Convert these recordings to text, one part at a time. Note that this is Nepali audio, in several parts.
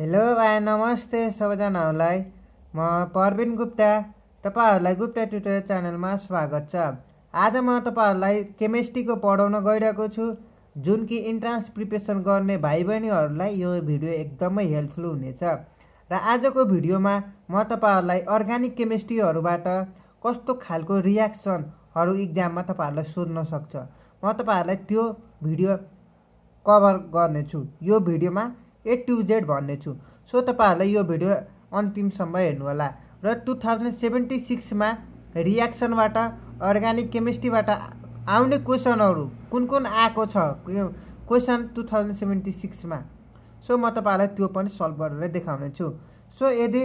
हेलो भाइ नमस्ते सबैजनाहरूलाई म प्रवीण गुप्ता तपाईँहरूलाई गुप्ता ट्युटोरियल च्यानलमा स्वागत छ आज म तपाईँहरूलाई केमिस्ट्रीको पढाउन गइरहेको छु जुन कि इन्ट्रान्स प्रिपेरेसन गर्ने भाइ बहिनीहरूलाई यो भिडियो एकदमै हेल्पफुल हुनेछ र आजको भिडियोमा म तपाईँहरूलाई अर्ग्यानिक केमिस्ट्रीहरूबाट कस्तो खालको रियाक्सनहरू इक्जाममा तपाईँहरूलाई सोध्न सक्छ म तपाईँहरूलाई त्यो भिडियो कभर गर्नेछु यो भिडियोमा ए टु जेड भन्ने छु सो तपाईँहरूलाई यो भिडियो अन्तिमसम्म हेर्नुहोला र टु थाउजन्ड सेभेन्टी सिक्समा रियाक्सनबाट अर्ग्यानिक केमिस्ट्रीबाट आउने क्वेसनहरू कुन कुन आएको छ क्वेसन टु थाउजन्ड सेभेन्टी सिक्समा सो म तपाईँहरूलाई त्यो पनि सल्भ गरेर देखाउनेछु सो यदि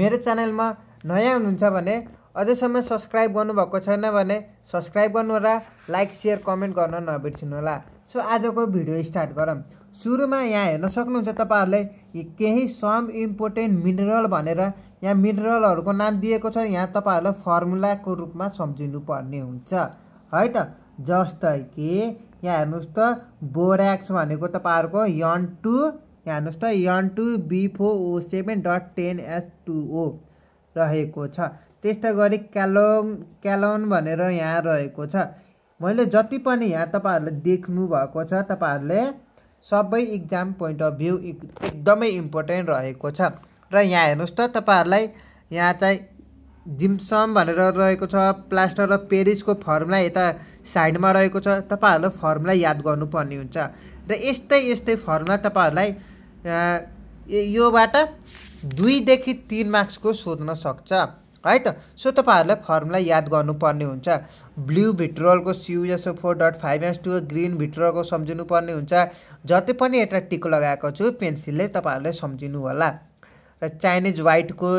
मेरो च्यानलमा नयाँ हुनुहुन्छ भने अझैसम्म सब्सक्राइब गर्नुभएको छैन भने सब्सक्राइब गर्नु होला लाइक सेयर कमेन्ट गर्न नबिर्सिनु होला सो आजको भिडियो स्टार्ट गरौँ सुरुमा यहाँ हेर्न सक्नुहुन्छ तपाईँहरूले केही सम इम्पोर्टेन्ट मिनरल भनेर यहाँ मिनरलहरूको नाम दिएको छ यहाँ तपाईँहरूलाई फर्मुलाको रूपमा पर्ने हुन्छ है त जस्तै कि यहाँ हेर्नुहोस् त बोराक्स भनेको तपाईँहरूको यन टू यहाँ हेर्नुहोस् त N two O seven dot ten S two O रहेको छ त्यस्तै गरी क्यालोन क्यालोन भनेर यहाँ रहेको छ मैले जति पनि यहाँ तपाईँहरूले देख्नुभएको छ तपाईँहरूले सबै इक्जाम पोइन्ट अफ भ्यू एकदमै इम्पोर्टेन्ट रहेको छ र यहाँ हेर्नुहोस् त तपाईँहरूलाई यहाँ चाहिँ जिम्सम भनेर रहेको छ प्लास्टर र पेरिसको फर्मुला यता साइडमा रहेको छ तपाईँहरूलाई फर्मुला याद गर्नुपर्ने हुन्छ र यस्तै यस्तै फर्मुला तपाईँहरूलाई योबाट दुईदेखि तिन मार्क्सको सोध्न सक्छ है त सो तपाईँहरूलाई फर्मुला याद गर्नुपर्ने हुन्छ ब्लु भिट्रोलको CuSO four dot five S two green भिट्रोलको सम्झिनुपर्ने हुन्छ जति पनि यता टिको लगाएको छु पेन्सिलले तपाईँहरूले सम्झिनु होला र चाइनिज वाइटको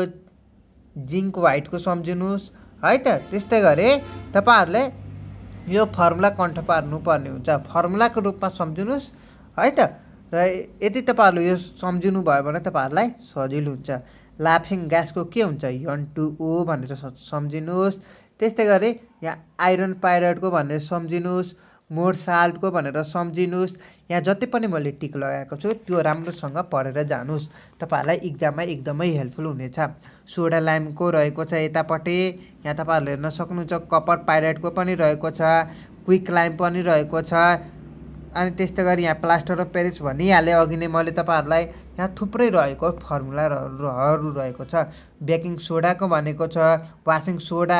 जिङ्क वाइटको सम्झिनुहोस् है त त्यस्तै गरी तपाईँहरूले यो फर्मुला कण्ठ पार्नुपर्ने हुन्छ फर्मुलाको रूपमा सम्झिनुहोस् है त र यदि तपाईँहरूले यो सम्झिनु भयो भने तपाईँहरूलाई सजिलो हुन्छ लाफिङ ग्यासको के हुन्छ यन टु ओ भनेर सम्झिनुहोस् त्यस्तै गरी यहाँ आइरन पाइरोइडको भनेर सम्झिनुहोस् मोड साल्टको भनेर सम्झिनुहोस् यहाँ जति पनि मैले टिक लगाएको छु त्यो राम्रोसँग पढेर जानुहोस् तपाईँहरूलाई इक्जाममा एकदमै हेल्पफुल हुनेछ सोडा लाइमको रहेको छ यतापट्टि यहाँ तपाईँहरूले हेर्न सक्नुहुन्छ कपर पाइरेटको पनि रहेको छ क्विक लाइम पनि रहेको छ अनि त्यस्तै गरी यहाँ प्लास्टर अफ पेरिस भनिहालेँ अघि नै मैले तपाईँहरूलाई यहाँ थुप्रै रहेको फर्मुलाहरू रहेको छ बेकिङ सोडाको भनेको छ वासिङ सोडा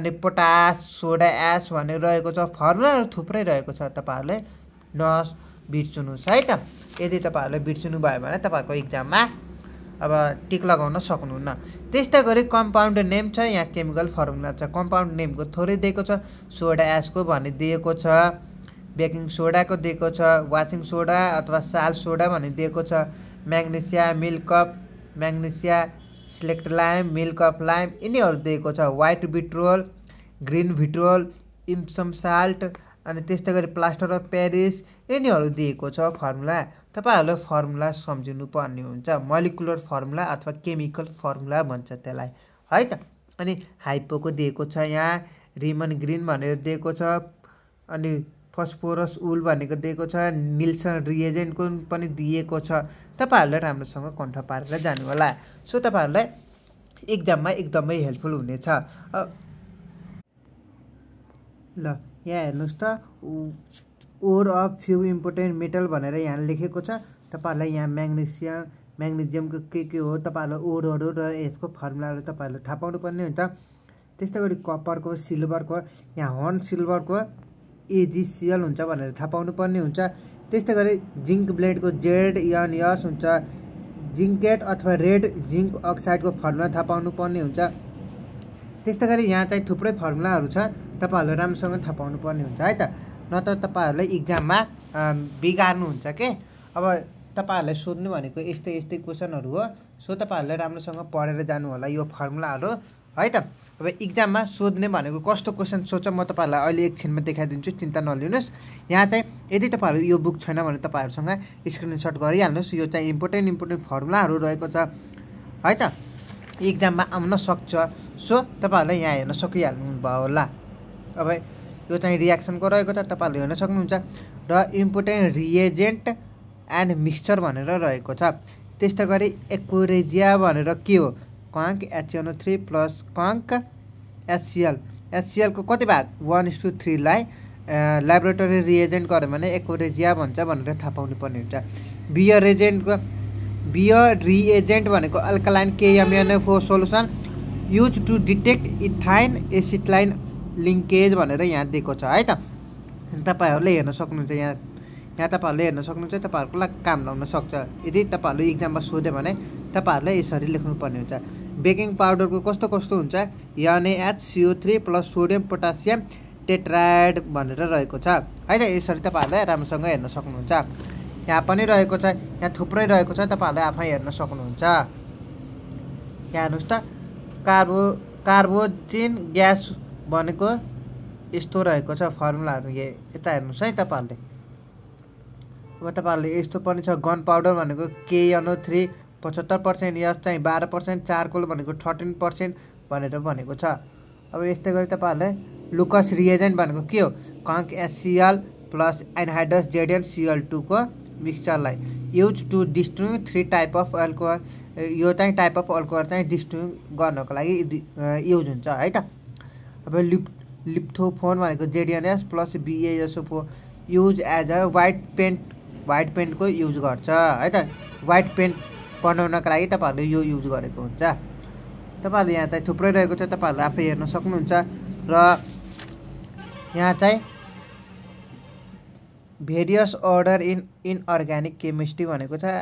अनि पोटास सोडा एस भनेर रहेको छ फर्मुलाहरू थुप्रै रहेको छ तपाईँहरूले नस बिर्सुनुहोस् है त यदि तपाईँहरूले बिर्सुनु भयो भने तपाईँहरूको इक्जाममा अब टिक लगाउन सक्नुहुन्न त्यस्तै गरी कम्पाउन्ड नेम छ यहाँ केमिकल फर्मुला छ कम्पाउन्ड नेमको थोरै दिएको छ सोडा एसको दिएको छ बेकिङ सोडाको दिएको छ वासिङ सोडा अथवा साल सोडा भन्ने दिएको छ म्याग्नेसिया मिल्क कप magnesia slaked lime milk of lime यिनीहरू दिएको छ white vitriol green vitriol Epsom salt अनि त्यस्तै गरी प्लास्टर अफ प्यारिस यिनीहरू दिएको छ फर्मुला तपाईँहरूले फर्मुला सम्झिनु पर्ने हुन्छ मलिकुलर फर्मुला अथवा केमिकल फर्मुला भन्छ त्यसलाई है त अनि हाइपोको दिएको छ यहाँ रिमन ग्रिन भनेर दिएको छ अनि फस्फोरस उल भनेको दिएको छ निल्सन रिएजेन्टको पनि दिएको छ तपाईँहरूलाई राम्रोसँग कण्ठ पारेर जानु होला सो तपाईँहरूलाई एक्जाममा एकदमै हेल्पफुल हुनेछ ल यहाँ हेर्नुहोस् त ore of few important metal भनेर यहाँ लेखेको छ तपाईँहरूलाई यहाँ म्याग्नेसियम म्याग्नेसियमको के के हो तपाईँहरूलाई ओरहरू र यसको फर्मुलाहरू तपाईँहरूलाई थाहा पाउनुपर्ने हुन्छ त्यस्तै गरी कपरको सिल्भरको यहाँ हर्न सिल्भरको एजिसिएल हुन्छ भनेर थाहा पाउनु पर्ने हुन्छ त्यस्तै गरी जिङ्क ब्लेडको जेड यन यस हुन्छ जिङ्केट अथवा रेड जिङ्क अक्साइडको फर्मुला थाहा पाउनु पर्ने हुन्छ त्यस्तै गरी यहाँ चाहिँ थुप्रै फर्मुलाहरू छ तपाईँहरूले राम्रोसँग थाहा पाउनु पर्ने हुन्छ है त नत्र तपाईँहरूलाई इक्जाममा बिगार्नुहुन्छ के अब तपाईँहरूलाई सोध्नु भनेको यस्तै यस्तै क्वेसनहरू हो सो तपाईँहरूले राम्रोसँग पढेर जानु होला यो फर्मुलाहरू है त अब इक्जाममा सोध्ने भनेको कस्तो क्वेसन सोध्छ म तपाईँहरूलाई अहिले एकछिनमा देखाइदिन्छु चिन्ता नलिनुहोस् यहाँ चाहिँ यदि तपाईँहरू यो बुक छैन भने तपाईँहरूसँग स्क्रिनसट गरिहाल्नुहोस् यो चाहिँ इम्पोर्टेन्ट इम्पोर्टेन्ट फर्मुलाहरू रहेको छ है त इक्जाममा आउन सक्छ सो तपाईँहरूलाई यहाँ हेर्न सकिहाल्नु भयो होला अब यो चाहिँ रियाक्सनको रहेको छ तपाईँहरूले हेर्न सक्नुहुन्छ र इम्पोर्टेन्ट रिएजेन्ट एन्ड मिक्सचर भनेर रहेको छ त्यस्तै गरी एक्वरेजिया भनेर के हो पङ्क एचएनओ थ्री प्लस कङ्क एचसिएल एचसिएलको कति भाग वान इस टू थ्रीलाई ल्याबोरेटरी रिएजेन्ट गऱ्यो भने एक्वरेजिया भन्छ भनेर थाहा पाउनु पर्ने हुन्छ बियर रेजेन्टको बियर रिएजेन्ट भनेको alkaline KMnO solution use to detect ethyne एसिडलाइन लिङ्केज भनेर यहाँ दिएको छ है त तपाईँहरूले हेर्न सक्नुहुन्छ यहाँ यहाँ तपाईँहरूले हेर्न सक्नुहुन्छ तपाईँहरूको काम लाउन सक्छ यदि तपाईँहरूले इक्जाममा सोध्यो भने तपाईँहरूले यसरी लेख्नुपर्ने हुन्छ बेकिङ पाउडरको कस्तो कस्तो हुन्छ CO three plus sodium potassium टेट्राइड भनेर रहेको छ है त यसरी तपाईँहरूले राम्रोसँग हेर्न सक्नुहुन्छ यहाँ पनि रहेको छ यहाँ थुप्रै रहेको छ तपाईँहरूले आफै हेर्न सक्नुहुन्छ यहाँ हेर्नुहोस् त कार्बो कार्बोजिन ग्यास भनेको यस्तो रहेको छ फर्मुलाहरू यता हेर्नुहोस् है तपाईँहरूले अब तपाईँहरूले यस्तो पनि छ गन पाउडर भनेको केएनओ थ्री पचहत्तर पर्सेन्ट यस चाहिँ बाह्र पर्सेन्ट चारकोल भनेको थर्टिन पर्सेन्ट भनेर भनेको छ अब यस्तै गरी तपाईँहरूलाई लुकस रिएजेन्ट भनेको के हो कङ्क HCl plus anhydrous Zn Cl टूको मिक्सचरलाई use to distinguish three type of alcohol यो चाहिँ टाइप अफ अल्कोहल चाहिँ डिस्ट्रिङ गर्नको लागि युज हुन्छ है त अब लिप लिप्थोफोन भनेको ZnS plus BaSO use as a white paint white पेन्टको युज गर्छ है त वाइट पेन्ट बनाउनको लागि तपाईँहरूले यो युज गरेको हुन्छ तपाईँहरूले यहाँ चाहिँ थुप्रै रहेको छ तपाईँहरूले आफै हेर्न सक्नुहुन्छ र यहाँ चाहिँ various order in inorganic chemistry भनेको छ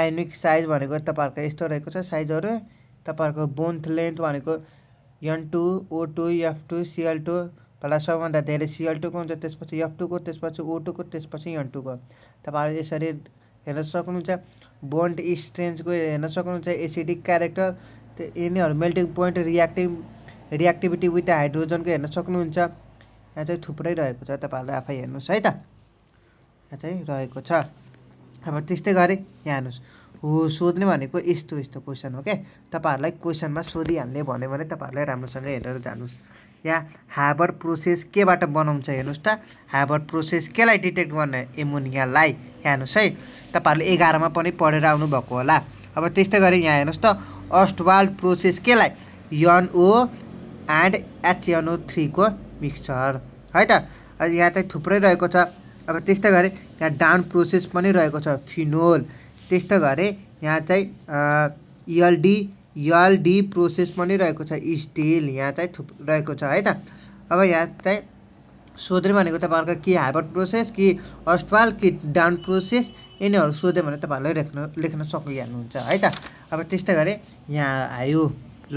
आयोनिक साइज भनेको तपाईँहरूको यस्तो रहेको छ साइजहरू तपाईँहरूको बोन्थ लेन्थ भनेको N two O two F two Cl two पहिला सबैभन्दा धेरै सिएल टूको हुन्छ त्यसपछि एफ टूको त्यसपछि ओ टूको त्यसपछि एन टूको तपाईँहरू यसरी हेर्न सक्नुहुन्छ बोन्ड स्ट्रेन्थको हेर्न सक्नुहुन्छ एसिडिक क्यारेक्टर त्यो यिनीहरू melting point reactive reactivity with हाइड्रोजनको हेर्न सक्नुहुन्छ यहाँ चाहिँ थुप्रै रहेको छ तपाईँहरूले आफै हेर्नुहोस् है त यहाँ चाहिँ रहेको छ अब त्यस्तै गरी यहाँ हेर्नुहोस् हो सोध्ने भनेको यस्तो यस्तो क्वेसन हो क्या तपाईँहरूलाई क्वेसनमा सोधिहाल्ने भन्यो भने तपाईँहरूलाई राम्रोसँग हेरेर जानुहोस् यहाँ हाबर प्रोसेस केबाट बनाउँछ हेर्नुहोस् त हाबर प्रोसेस केलाई डिटेक्ट गर्ने एमोनियालाई यहाँ हेर्नुहोस् है तपाईँहरूले एघारमा पनि पढेर आउनुभएको होला अब त्यस्तै गरी यहाँ हेर्नुहोस् त अस्टवाल्ड प्रोसेस केलाई यनओ एन्ड एचएनओ थ्रीको मिक्सचर है त यहाँ चाहिँ थुप्रै रहेको छ अब त्यस्तै गरी यहाँ डाउन प्रोसेस पनि रहेको छ फिनोल त्यस्तै गरी यहाँ चाहिँ इएलडी इएलडी प्रोसेस पनि रहेको छ स्टिल यहाँ चाहिँ थुप रहेको छ है त अब यहाँ चाहिँ सोध्ने भनेको तपाईँहरूको कि हाइपर प्रोसेस कि अस्टवाल कि डाउन प्रोसेस यिनीहरू सोध्यो भने तपाईँहरूले लेख्न लेख्न सकिहाल्नुहुन्छ है त अब त्यस्तै गरी यहाँ आयो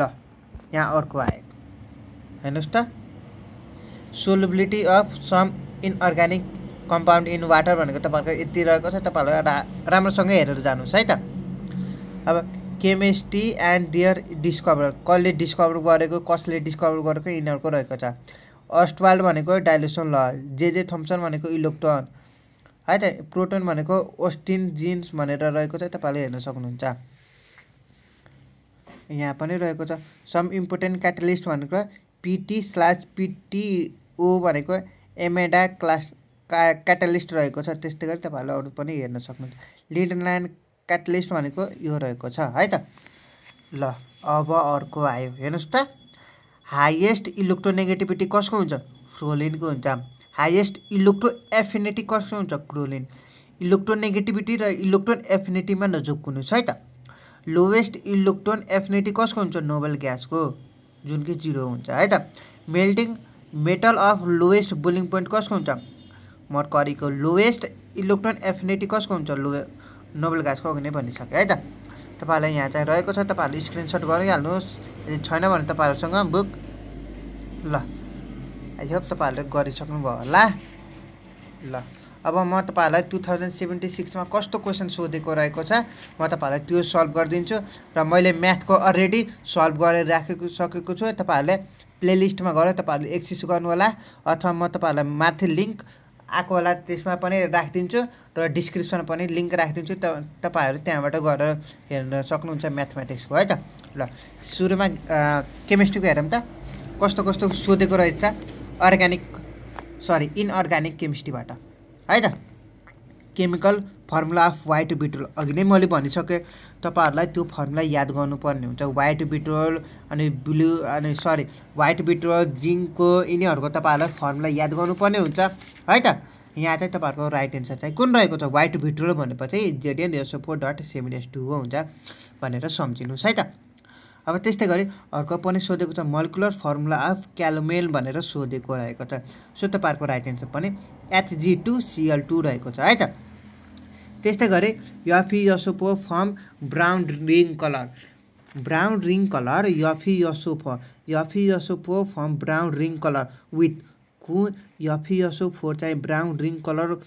ल यहाँ अर्को आयो हेर्नुहोस् त solubility of some inorganic compound in water भनेको तपाईँहरूको यति रहेको छ तपाईँहरूलाई रा राम्रोसँगै हेरेर जानुहोस् है त अब केमिस्ट्री एन्ड दियर डिस्कभर कसले डिस्कभर गरेको कसले डिस्कभर गरेको यिनीहरूको रहेको छ अस्टवाल्ड भनेको डाइलेसन ल जे जे थम्सन भनेको इलेक्ट्रोन है त प्रोटोन भनेको ओस्टिन जिन्स भनेर रहेको छ तपाईँले हेर्न सक्नुहुन्छ यहाँ पनि रहेको छ सम इम्पोर्टेन्ट क्याटलिस्ट भनेको पिटी स्लास पिटिओ भनेको एमेडा क्लास का क्याटलिस्ट रहेको छ त्यस्तै गरी तपाईँहरूले अरू पनि हेर्न सक्नुहुन्छ लिडल्यान्ड क्याटलिस्ट भनेको यो रहेको छ है त ल अब अर्को आयो हेर्नुहोस् त हाइएस्ट इलेक्ट्रोनेगेटिभिटी कसको हुन्छ फ्रोलिनको हुन्छ हाइएस्ट इलेक्ट्रो एफिनिटी कसको हुन्छ क्रोलिन इलेक्ट्रोनेगेटिभिटी र इलेक्ट्रोन एफिनिटीमा नजुक हुनु छ है त लोवेस्ट इलेक्ट्रोन एफिनिटी कसको हुन्छ नोबल ग्यासको जुन कि जिरो हुन्छ है त melting metal of lowest boiling point कसको हुन्छ मर्करीको लोएस्ट इलेक्ट्रोन एफिनिटी कसको हुन्छ लो नोबल ग्यासको अघि नै भनिसक्यो है त तपाईँलाई यहाँ चाहिँ रहेको छ तपाईँहरूले स्क्रिनसट गरिहाल्नुहोस् यदि छैन भने तपाईँहरूसँग बुक ल आई होप तपाईँहरूले गरिसक्नुभयो होला ल अब म तपाईँहरूलाई टु थाउजन्ड सेभेन्टी सिक्समा कस्तो क्वेसन सोधेको रहेको छ म तपाईँहरूलाई त्यो सल्भ गरिदिन्छु र मैले म्याथको अलरेडी सल्भ गरेर राखेको सकेको छु तपाईँहरूले प्लेलिस्टमा गएर तपाईँहरूले गर्नु गर्नुहोला अथवा म तपाईँहरूलाई माथि लिङ्क आएको होला त्यसमा पनि राखिदिन्छु र डिस्क्रिप्सन पनि लिङ्क राखिदिन्छु त तपाईँहरू त्यहाँबाट गएर हेर्न सक्नुहुन्छ म्याथमेटिक्सको है त ल सुरुमा केमिस्ट्रीको हेरौँ त कस्तो कस्तो सोधेको रहेछ अर्ग्यानिक सरी इनअर्ग्यानिक केमिस्ट्रीबाट है त chemical formula of white vitriol अघि नै मैले भनिसकेँ तपाईँहरूलाई त्यो फर्मुला याद गर्नुपर्ने हुन्छ वाइट बिट्रोल अनि ब्लु अनि सरी वाइट बिट्रोल जिङ्कको यिनीहरूको तपाईँहरूलाई फर्मुला याद गर्नुपर्ने हुन्छ है त यहाँ चाहिँ तपाईँहरूको राइट एन्सर चाहिँ कुन रहेको छ वाइट भिट्रोल भनेपछि Zn SO four dot seven S two हुन्छ भनेर सम्झिनुहोस् है त अब त्यस्तै गरी अर्को पनि सोधेको छ मल्कुलर फर्मुला अफ क्यालोमेल भनेर सोधेको रहेको छ सो तपाईँहरूको राइट एन्सर पनि एचजी टू सिएल टू रहेको छ है त त्यस्तै गरी यफी यसोपो form brown ring colour brown ring colour यफी यसोफो यफी यसोफो form brown ring colour with कुन यफी यसोफो फोर चाहिँ ब्राउन रिङ कलर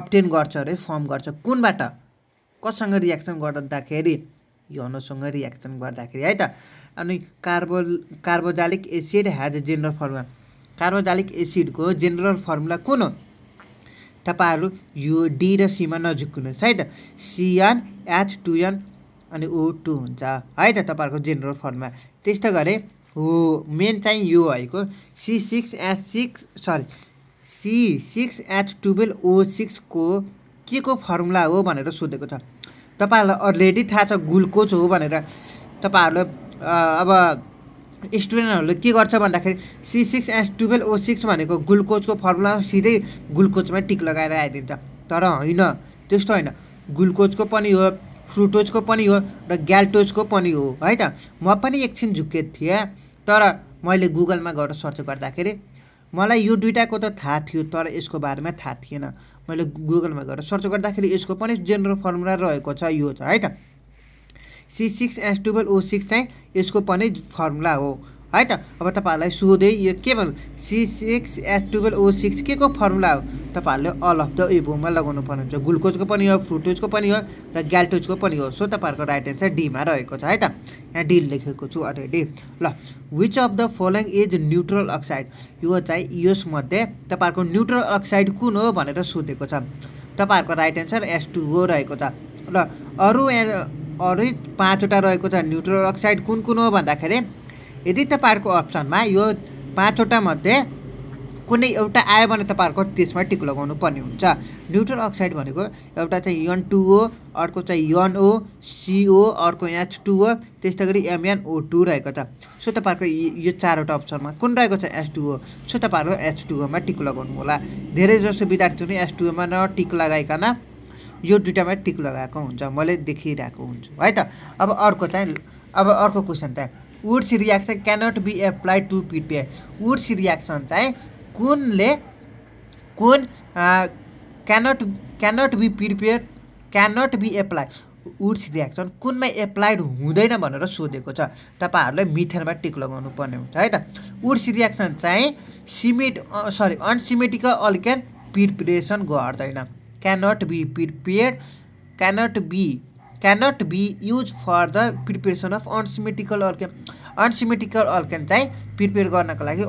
अप्टेन गर्छ अरे फर्म गर्छ कुनबाट कसँग रियाक्सन गर्दाखेरि यो यौनसँग रियाक्सन गर्दाखेरि है त अनि कार्बो carboxylic acid has general formula carboxylic एसिडको जेनरल फर्मुला कुन हो तपाईँहरू यो डी र सीमा नझुक्नुहोस् है त सिएन एच टुएन अनि ओ टू हुन्छ है त तपाईँहरूको जेनरल फर्मुला त्यस्तो गरे हो मेन चाहिँ यो भएको C six H six sorry C six H twelve O सिक्सको के को फर्मुला हो भनेर सोधेको छ तपाईँहरूलाई अलरेडी थाहा छ गुल हो भनेर तपाईँहरूलाई अब स्टुडेन्टहरूले के गर्छ भन्दाखेरि C six S twelve O six भनेको ग्लुकोजको फर्मुला सिधै ग्लुकोजमा टिक लगाएर आइदिन्छ तर होइन त्यस्तो होइन ग्लुकोजको पनि हो फ्रुटोजको पनि हो र ग्याल्टोजको पनि हो है त म पनि एकछिन झुक्केको थिएँ तर मैले गुगलमा गएर सर्च गर्दाखेरि मलाई यो दुइटाको त थाहा थियो तर यसको बारेमा थाहा थिएन मैले गुगलमा गएर सर्च गर्दाखेरि यसको पनि जेनरल फर्मुला रहेको छ यो छ है त C six S twelve O six चाहिँ यसको पनि फर्मुला हो है त अब तपाईँहरूलाई सोधेँ यो के भन्नु C six H twelve O six के को फर्मुला हो तपाईँहरूले अल अफ द इभोमा लगाउनु पर्ने हुन्छ ग्लुकोजको पनि हो फ्रुटोजको पनि हो र ग्याल्टोजको पनि हो सो तपाईँहरूको राइट एन्सर डीमा रहेको छ है त यहाँ डी लेखेको छु अलरेडी ल which of the following is neutral oxide यो चाहिँ यसमध्ये तपाईँहरूको न्युट्रल अक्साइड कुन हो भनेर सोधेको छ तपाईँहरूको राइट एन्सर एस टू हो रहेको छ र अरू अरू पाँचवटा रहेको छ न्युट्रल अक्साइड कुन कुन हो भन्दाखेरि यदि तपाईँहरूको अप्सनमा यो पाँचवटा मध्ये कुनै एउटा आयो भने तपाईँहरूको त्यसमा टिक लगाउनु पर्ने हुन्छ न्युट्रल अक्साइड भनेको एउटा चाहिँ यन टू हो अर्को चाहिँ यन ओ सिओ अर्को एच टू हो त्यस्तै गरी ओ टू रहेको छ सो तपाईँहरूको यो चारवटा अप्सनमा कुन रहेको छ एच टू हो सो तपाईँहरूको एच टूमा टिक लगाउनु होला धेरै जसो विद्यार्थीहरू एच टुओमा न टिक लगाइकन यो दुइटामा टिक लगाएको हुन्छ मैले देखिरहेको हुन्छु है त अब अर्को चाहिँ अब अर्को क्वेसन चाहिँ Wurtz reaction cannot be applied to prepare Wurtz reaction चाहिँ कुनले कुन cannot cannot be prepare cannot be apply Wurtz reaction कुनमा एप्लाइड हुँदैन भनेर सोधेको छ तपाईँहरूलाई मिथेनमा टिक लगाउनु पर्ने हुन्छ है त वुड्स रियाक्सन चाहिँ सिमेट सरी अनसिमेटिकल अलिकेन प्रिपरेसन गर्दैन cannot be prepare cannot be cannot be use for the preparation of unsymmetrical alkane unsymmetrical alkane चाहिँ प्रिपेयर गर्नको लागि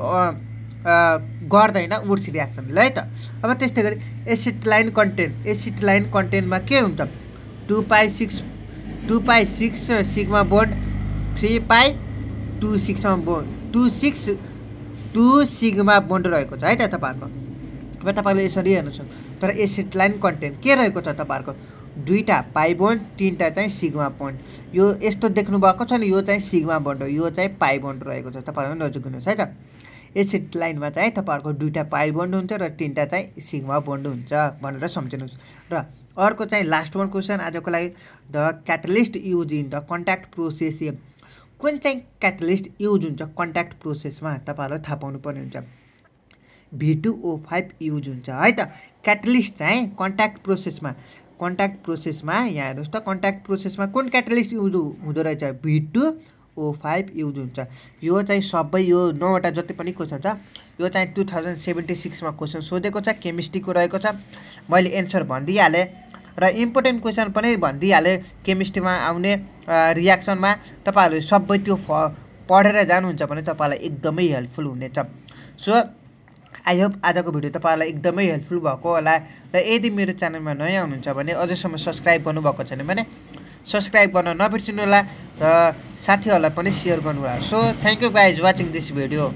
गर्दैन वुड्स रियाक्सनले है त अब त्यस्तै गरी एसिटलाइन कन्टेन्ट एसिटलाइन कन्टेन्टमा के हुन्छ two pi six two pi six sigma bond three pi two सिक्समा bond two six two sigma bond रहेको छ है त तपाईँहरूको अब तपाईँले यसरी हेर्नुहोस् तर लाइन कन्टेन्ट के रहेको छ तपाईँहरूको दुईवटा पाई बन्ड तिनवटा चाहिँ सिग्मा बोन्ड यो यस्तो देख्नु भएको छ नि यो चाहिँ सिग्मा बोन्ड हो यो चाहिँ पाई बन्ड रहेको छ तपाईँहरू नजिक हुनुहोस् है त यस लाइनमा चाहिँ तपाईँहरूको दुईवटा पाई बन्ड हुन्छ र तिनवटा चाहिँ सिग्मा बोन्ड हुन्छ भनेर सम्झिनुहोस् र अर्को चाहिँ लास्ट वान क्वेसन आजको लागि the catalyst use in the contact process कुन चाहिँ क्याटलिस्ट युज हुन्छ कन्ट्याक्ट प्रोसेसमा तपाईँहरूलाई थाहा पाउनु पर्ने हुन्छ भिटुओ फाइभ युज हुन्छ है त क्याटलिस्ट चाहिँ कन्ट्याक्ट प्रोसेसमा कन्ट्याक्ट प्रोसेसमा यहाँ हेर्नुहोस् त कन्ट्याक्ट प्रोसेसमा कुन क्याटलिस्ट युज हुँदो रहेछ V two O five use हुन्छ यो चाहिँ सबै यो नौवटा जति पनि क्वेसन छ यो चाहिँ टु थाउजन्ड सेभेन्टी सिक्समा क्वेसन सोधेको छ केमिस्ट्रीको रहेको छ मैले एन्सर भनिदिइहालेँ र इम्पोर्टेन्ट क्वेसन पनि भनिदिइहालेँ केमिस्ट्रीमा आउने रियाक्सनमा तपाईँहरूले सबै त्यो फ पढेर जानुहुन्छ भने तपाईँलाई एकदमै हेल्पफुल हुनेछ सो आई होप आजको भिडियो तपाईँहरूलाई एकदमै हेल्पफुल भएको होला र यदि मेरो च्यानलमा नयाँ हुनुहुन्छ भने अझैसम्म सब्सक्राइब गर्नुभएको छैन भने सब्सक्राइब गर्न नबिर्सिनु होला र साथीहरूलाई पनि सेयर गर्नु होला so thank you guys watching this video